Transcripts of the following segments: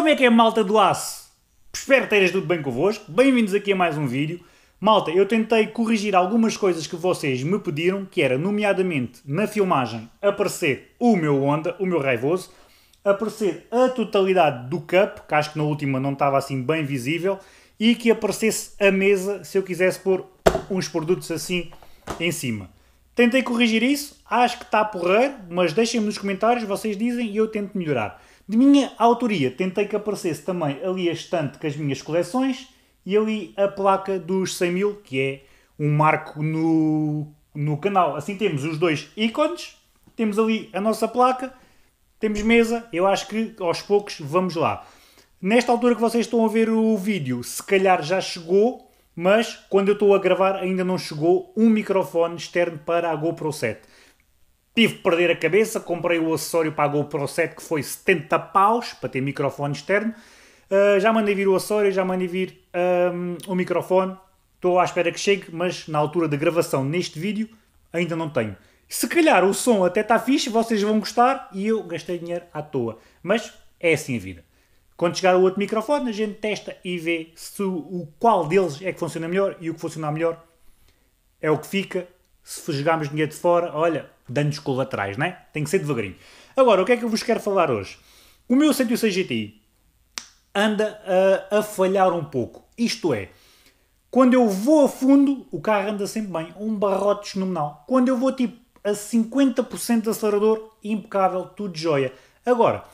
Como é que é malta do aço? Espero que tudo bem convosco. Bem-vindos aqui a mais um vídeo. Malta, eu tentei corrigir algumas coisas que vocês me pediram, que era, nomeadamente, na filmagem, aparecer o meu Honda, o meu Raivoso, aparecer a totalidade do cup, que acho que na última não estava assim bem visível, e que aparecesse a mesa se eu quisesse pôr uns produtos assim em cima. Tentei corrigir isso, acho que está porreiro, mas deixem-me nos comentários, vocês dizem e eu tento melhorar. De minha autoria, tentei que aparecesse também ali a estante com as minhas coleções e ali a placa dos 100 mil, que é um marco no, no canal. Assim temos os dois ícones, temos ali a nossa placa, temos mesa. Eu acho que aos poucos vamos lá. Nesta altura que vocês estão a ver o vídeo, se calhar já chegou, mas quando eu estou a gravar ainda não chegou um microfone externo para a GoPro 7. Tive de perder a cabeça, comprei o acessório para a GoPro 7 que foi 70 paus para ter microfone externo. Uh, já mandei vir o acessório, já mandei vir um, o microfone. Estou à espera que chegue, mas na altura da gravação neste vídeo ainda não tenho. Se calhar o som até está fixe, vocês vão gostar e eu gastei dinheiro à toa. Mas é assim a vida. Quando chegar o outro microfone, a gente testa e vê se o qual deles é que funciona melhor e o que funciona melhor é o que fica se de dinheiro de fora, olha, danos colaterais, não é? Tem que ser devagarinho. Agora, o que é que eu vos quero falar hoje? O meu 106 GTI anda a, a falhar um pouco. Isto é, quando eu vou a fundo, o carro anda sempre bem. Um barrote fenomenal. Quando eu vou tipo a 50% de acelerador, impecável, tudo joia. Agora,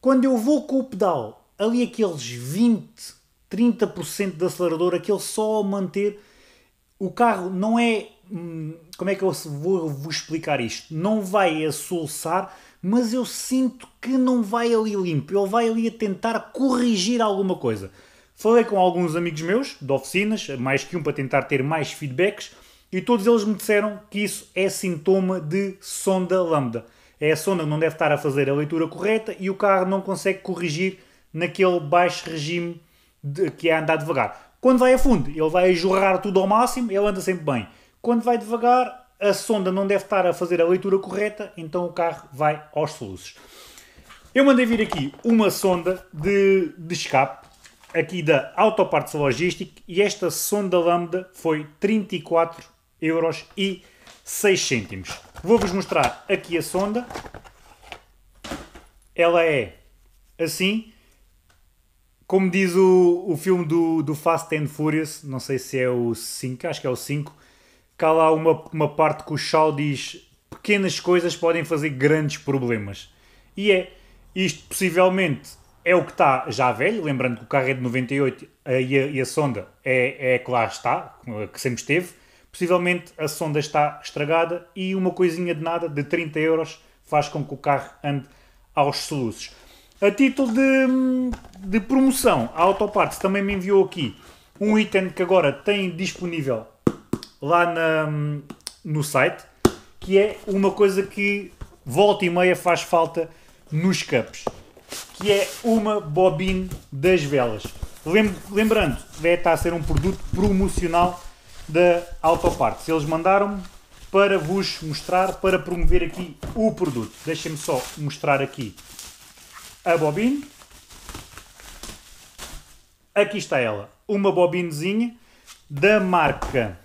quando eu vou com o pedal ali aqueles 20, 30% de acelerador, aquele só a manter, o carro não é Hum, como é que eu vou explicar isto? Não vai a soluçar, mas eu sinto que não vai ali limpo. Ele vai ali a tentar corrigir alguma coisa. Falei com alguns amigos meus de oficinas, mais que um para tentar ter mais feedbacks, e todos eles me disseram que isso é sintoma de sonda lambda. É a sonda que não deve estar a fazer a leitura correta e o carro não consegue corrigir naquele baixo regime de, que é andar devagar. Quando vai a fundo, ele vai jorrar tudo ao máximo, ele anda sempre bem. Quando vai devagar, a sonda não deve estar a fazer a leitura correta, então o carro vai aos soluços. Eu mandei vir aqui uma sonda de, de escape, aqui da Autoparts Logistic, e esta sonda Lambda foi 34 euros e 6 cêntimos. Vou-vos mostrar aqui a sonda. Ela é assim, como diz o, o filme do, do Fast and Furious, não sei se é o 5, acho que é o 5, que há lá uma, uma parte que o Shaw diz pequenas coisas podem fazer grandes problemas. E é, isto possivelmente é o que está já velho, lembrando que o carro é de 98 eh, e a, e a sonda é, é que lá está, que sempre esteve. Possivelmente a sonda está estragada e uma coisinha de nada, de 30 euros, faz com que o carro ande aos soluços. A título de, de promoção, a Autoparts também me enviou aqui um item que agora tem disponível lá na, no site, que é uma coisa que volta e meia faz falta nos cups, que é uma bobine das velas. Lembrando, está a ser um produto promocional da Parts Eles mandaram-me para vos mostrar, para promover aqui o produto. Deixem-me só mostrar aqui a bobine. Aqui está ela, uma bobinezinha da marca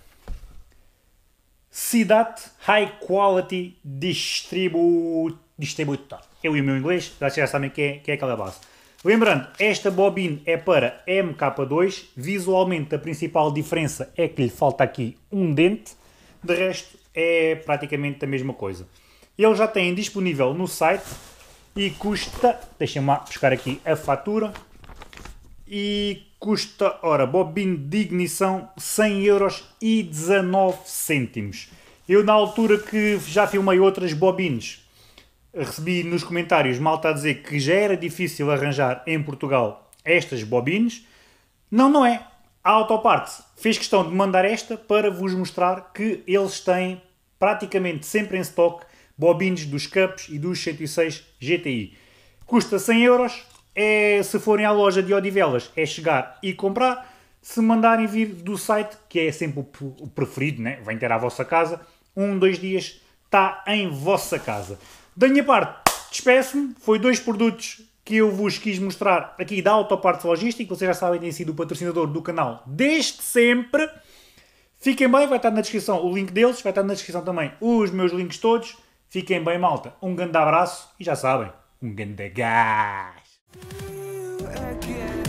CIDAT High Quality Distribu... Distributor. Eu e o meu inglês, já sabem que é, que é aquela base. Lembrando, esta bobina é para MK2. Visualmente, a principal diferença é que lhe falta aqui um dente. De resto, é praticamente a mesma coisa. Ele já tem disponível no site e custa... Deixem-me buscar aqui a fatura e custa, ora, bobino de ignição 100 euros e 19 cêntimos. Eu na altura que já filmei outras bobines, recebi nos comentários malta a dizer que já era difícil arranjar em Portugal estas bobines. Não, não é. A Autoparte fez questão de mandar esta para vos mostrar que eles têm praticamente sempre em stock bobines dos Cups e dos 106 GTI. Custa 100 euros, é, se forem à loja de Odivelas, é chegar e comprar. Se mandarem vir do site, que é sempre o preferido, né? vem ter à vossa casa, um, dois dias está em vossa casa. Da minha parte, despeço-me. Foi dois produtos que eu vos quis mostrar aqui da Autopartes Logística. Vocês já sabem, tem sido o patrocinador do canal desde sempre. Fiquem bem, vai estar na descrição o link deles, vai estar na descrição também os meus links todos. Fiquem bem, malta. Um grande abraço e já sabem, um grande gás. again